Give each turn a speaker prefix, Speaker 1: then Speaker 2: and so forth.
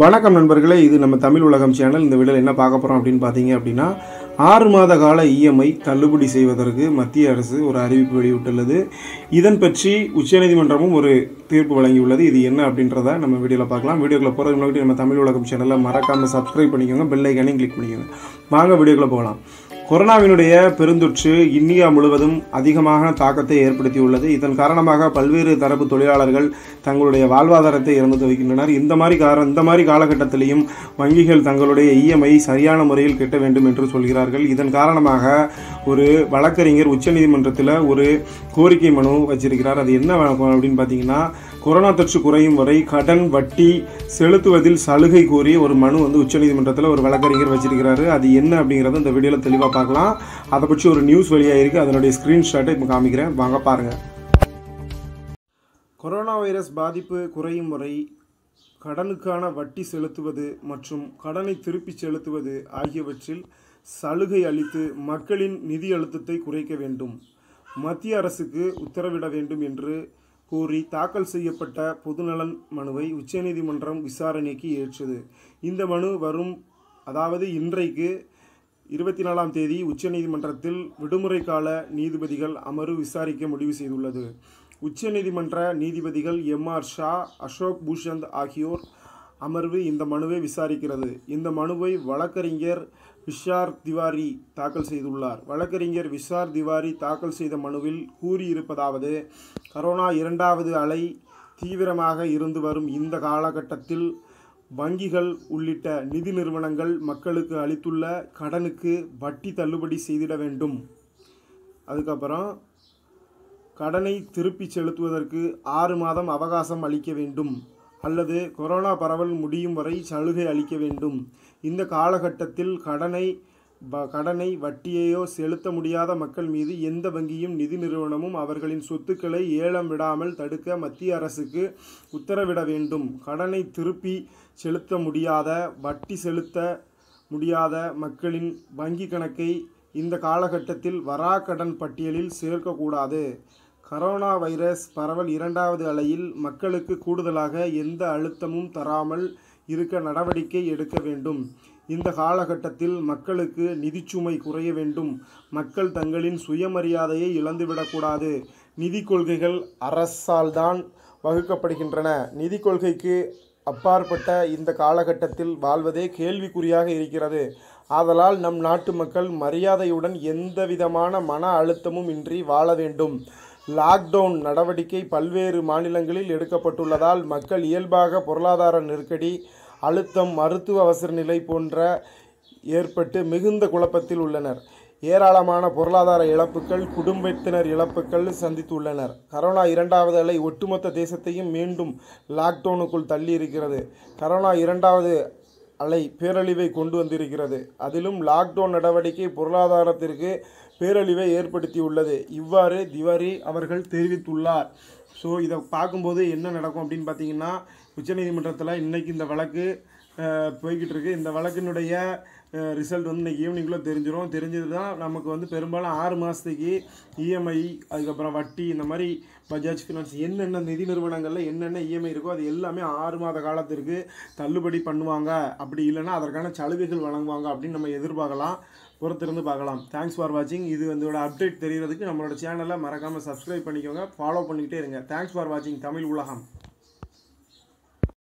Speaker 1: வணக்கம் நண்பர்களே இது நம்ம தமிழ் உலகம் சேனல் இந்த வீடியோவில் என்ன பார்க்க போறோம் அப்படின்னு பார்த்தீங்க அப்படின்னா ஆறு மாத கால இஎம்ஐ தள்ளுபடி செய்வதற்கு மத்திய அரசு ஒரு அறிவிப்பு வெளியிட்டுள்ளது இதன் பற்றி உச்சநீதிமன்றமும் ஒரு தீர்ப்பு வழங்கியுள்ளது இது என்ன அப்படின்றத நம்ம வீடியோவில் பார்க்கலாம் வீடியோக்குள்ள போகிறதுக்கு முன்னாடி நம்ம தமிழ் உலகம் சேனலில் மறக்காமல் சப்ஸ்கிரைப் பண்ணிக்கோங்க பெல் ஐக்கானையும் கிளிக் பண்ணிக்கோங்க வாங்க வீடியோக்குள்ள போகலாம் கொரோனாவினுடைய பெருந்தொற்று இந்தியா முழுவதும் அதிகமான தாக்கத்தை ஏற்படுத்தியுள்ளது இதன் காரணமாக பல்வேறு தரப்பு தொழிலாளர்கள் தங்களுடைய வாழ்வாதாரத்தை இறந்து துவைக்கின்றனர் இந்த மாதிரி கார இந்த மாதிரி காலகட்டத்திலையும் வங்கிகள் தங்களுடைய இஎம்ஐ சரியான முறையில் கெட்ட வேண்டும் என்று சொல்கிறார்கள் இதன் காரணமாக ஒரு வழக்கறிஞர் உச்சநீதிமன்றத்தில் ஒரு கோரிக்கை மனு வச்சிருக்கிறார் அது என்ன அப்படின்னு பார்த்தீங்கன்னா கொரோனா தொற்று குறையும் வரை கடன் வட்டி செலுத்துவதில் சலுகை கோரி ஒரு மனு வந்து உச்சநீதிமன்றத்தில் ஒரு வழக்கறிஞர் வச்சிருக்கிறாரு அது என்ன அப்படிங்கிறது இந்த வீடியோவில் தெளிவாக பார்க்கலாம் அதை பற்றி ஒரு நியூஸ் வெளியாக அதனுடைய ஸ்க்ரீன்ஷாட்டை இப்போ காமிக்கிறேன் வாங்க பாருங்கள் கொரோனா வைரஸ் பாதிப்பு குறையும் முறை கடனுக்கான வட்டி செலுத்துவது மற்றும் கடனை திருப்பி செலுத்துவது ஆகியவற்றில் சலுகை அளித்து மக்களின் நிதி அழுத்தத்தை குறைக்க வேண்டும் மத்திய அரசுக்கு உத்தரவிட வேண்டும் என்று கூறி தாக்கல் செய்யப்பட்ட பொதுநலன் மனுவை உச்சநீதிமன்றம் விசாரணைக்கு ஏற்றது இந்த மனு வரும் அதாவது இன்றைக்கு இருபத்தி நாலாம் தேதி உச்சநீதிமன்றத்தில் விடுமுறை கால நீதிபதிகள் அமர்வு விசாரிக்க முடிவு செய்துள்ளது உச்சநீதிமன்ற நீதிபதிகள் எம் ஆர் ஷா அசோக் பூஷந்த் ஆகியோர் அமர்வு இந்த மனுவை விசாரிக்கிறது இந்த மனுவை வழக்கறிஞர் விஷார் திவாரி தாக்கல் செய்துள்ளார் வழக்கறிஞர் விஷார் திவாரி தாக்கல் செய்த மனுவில் கூறியிருப்பதாவது கரோனா இரண்டாவது அலை தீவிரமாக இருந்து வரும் இந்த காலகட்டத்தில் வங்கிகள் உள்ளிட்ட நிதி நிறுவனங்கள் மக்களுக்கு அளித்துள்ள கடனுக்கு வட்டி தள்ளுபடி செய்திட வேண்டும் அதுக்கப்புறம் கடனை திருப்பி செலுத்துவதற்கு ஆறு மாதம் அவகாசம் அளிக்க வேண்டும் அல்லது கொரோனா பரவல் முடியும் வரை சலுகை அளிக்க வேண்டும் இந்த காலகட்டத்தில் கடனை கடனை வட்டியையோ செலுத்த முடியாத மக்கள் மீது எந்த வங்கியும் நிதி நிறுவனமும் அவர்களின் சொத்துக்களை ஏலம் விடாமல் தடுக்க மத்திய அரசுக்கு உத்தரவிட வேண்டும் கடனை திருப்பி செலுத்த முடியாத வட்டி செலுத்த முடியாத மக்களின் வங்கி கணக்கை இந்த காலகட்டத்தில் வராக்கடன் பட்டியலில் சேர்க்கக்கூடாது கரோனா வைரஸ் பரவல் இரண்டாவது அலையில் மக்களுக்கு கூடுதலாக எந்த அழுத்தமும் தராமல் இருக்க நடவடிக்கை எடுக்க வேண்டும் இந்த காலகட்டத்தில் மக்களுக்கு நிதிச்சுமை குறைய வேண்டும் மக்கள் தங்களின் சுயமரியாதையை இழந்துவிடக்கூடாது நிதி கொள்கைகள் அரசால் தான் வகுக்கப்படுகின்றன நிதி கொள்கைக்கு அப்பாற்பட்ட இந்த காலகட்டத்தில் வாழ்வதே கேள்விக்குறியாக இருக்கிறது ஆதலால் நம் நாட்டு மக்கள் மரியாதையுடன் எந்தவிதமான மன அழுத்தமும் இன்றி வாழ வேண்டும் லாக்டவுன் நடவடிக்கை பல்வேறு மாநிலங்களில் எடுக்கப்பட்டுள்ளதால் மக்கள் இயல்பாக பொருளாதார நெருக்கடி அழுத்தம் மருத்துவ அவசர நிலை போன்ற ஏற்பட்டு மிகுந்த குழப்பத்தில் உள்ளனர் ஏராளமான பொருளாதார இழப்புகள் குடும்பத்தினர் இழப்புகள் சந்தித்துள்ளனர் கரோனா இரண்டாவது அலை ஒட்டுமொத்த தேசத்தையும் மீண்டும் லாக்டவுனுக்குள் தள்ளியிருக்கிறது கரோனா இரண்டாவது அலை பேரழிவை கொண்டு வந்திருக்கிறது அதிலும் லாக்டவுன் நடவடிக்கை பொருளாதாரத்திற்கு பேரழிவை ஏற்படுத்தியுள்ளது இவ்வாறு திவாரி அவர்கள் தெரிவித்துள்ளார் ஸோ இதை பார்க்கும்போது என்ன நடக்கும் அப்படின்னு பார்த்தீங்கன்னா உச்சநீதிமன்றத்தில் இன்றைக்கி இந்த வழக்கு போய்கிட்டு இருக்குது இந்த வழக்கினுடைய ரிசல்ட் வந்து இன்றைக்கி ஈவினிங்குள்ளே தெரிஞ்சிடும் தெரிஞ்சது தான் நமக்கு வந்து பெரும்பாலும் ஆறு மாதத்துக்கு இஎம்ஐ e அதுக்கப்புறம் வட்டி இந்த மாதிரி பஜாஜ் ஃபினான்ஸ் என்னென்ன நிதி நிறுவனங்களில் என்னென்ன இஎம்ஐ e இருக்கோ அது எல்லாமே ஆறு மாத காலத்திற்கு தள்ளுபடி பண்ணுவாங்க அப்படி இல்லைன்னா அதற்கான சலுகைகள் வழங்குவாங்க அப்படின்னு நம்ம எதிர்பார்க்கலாம் பொறுத்திருந்து பார்க்கலாம் தேங்க்ஸ் ஃபார் வாட்சிங் இது இதோட அப்டேட் தெரிகிறதுக்கு நம்மளோட சேனலை மறக்காமல் சப்ஸ்கிரைப் பண்ணிக்கோங்க ஃபாலோ பண்ணிக்கிட்டே இருங்க தேங்க்ஸ் ஃபார் வாட்சிங் தமிழ் உலகம்